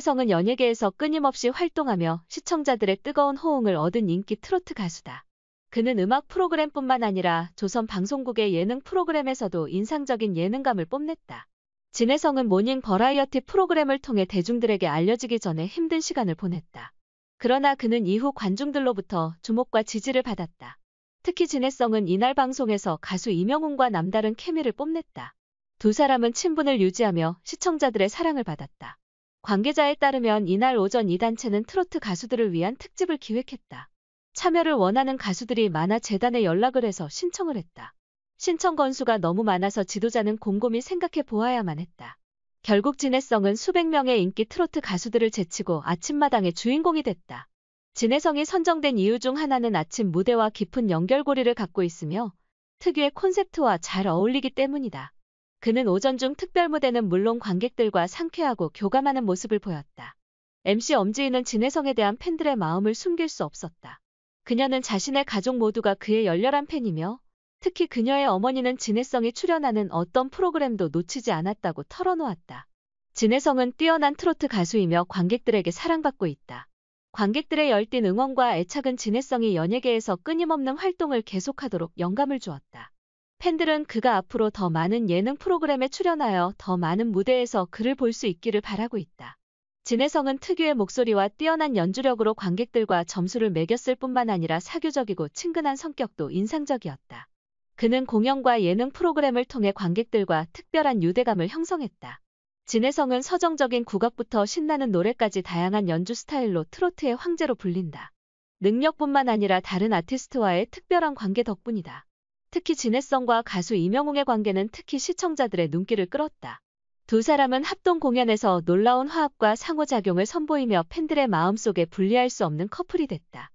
혜성은 연예계에서 끊임없이 활동하며 시청자들의 뜨거운 호응을 얻은 인기 트로트 가수다. 그는 음악 프로그램뿐만 아니라 조선 방송국의 예능 프로그램에서도 인상적인 예능감을 뽐냈다. 진혜성은 모닝 버라이어티 프로그램을 통해 대중들에게 알려지기 전에 힘든 시간을 보냈다. 그러나 그는 이후 관중들로부터 주목과 지지를 받았다. 특히 진혜성은 이날 방송에서 가수 이명훈과 남다른 케미를 뽐냈다. 두 사람은 친분을 유지하며 시청자들의 사랑을 받았다. 관계자에 따르면 이날 오전 이 단체는 트로트 가수들을 위한 특집을 기획했다. 참여를 원하는 가수들이 만화 재단에 연락을 해서 신청을 했다. 신청 건수가 너무 많아서 지도자는 곰곰이 생각해 보아야만 했다. 결국 진해성은 수백 명의 인기 트로트 가수들을 제치고 아침마당의 주인공이 됐다. 진해성이 선정된 이유 중 하나는 아침 무대와 깊은 연결고리를 갖고 있으며 특유의 콘셉트와 잘 어울리기 때문이다. 그는 오전 중 특별 무대는 물론 관객들과 상쾌하고 교감하는 모습을 보였다. MC 엄지인은 진혜성에 대한 팬들의 마음을 숨길 수 없었다. 그녀는 자신의 가족 모두가 그의 열렬한 팬이며 특히 그녀의 어머니는 진혜성이 출연하는 어떤 프로그램도 놓치지 않았다고 털어놓았다. 진혜성은 뛰어난 트로트 가수이며 관객들에게 사랑받고 있다. 관객들의 열띤 응원과 애착은 진혜성이 연예계에서 끊임없는 활동을 계속하도록 영감을 주었다. 팬들은 그가 앞으로 더 많은 예능 프로그램에 출연하여 더 많은 무대에서 그를 볼 수 있기를 바라고 있다. 진혜성은 특유의 목소리와 뛰어난 연주력으로 관객들과 점수를 매겼을 뿐만 아니라 사교적이고 친근한 성격도 인상적이었다. 그는 공연과 예능 프로그램을 통해 관객들과 특별한 유대감을 형성했다. 진혜성은 서정적인 국악부터 신나는 노래까지 다양한 연주 스타일로 트로트의 황제로 불린다. 능력뿐만 아니라 다른 아티스트와의 특별한 관계 덕분이다. 특히 진해성과 가수 이명웅의 관계는 특히 시청자들의 눈길을 끌었다. 두 사람은 합동 공연에서 놀라운 화합과 상호작용을 선보이며 팬들의 마음속에 분리할 수 없는 커플이 됐다.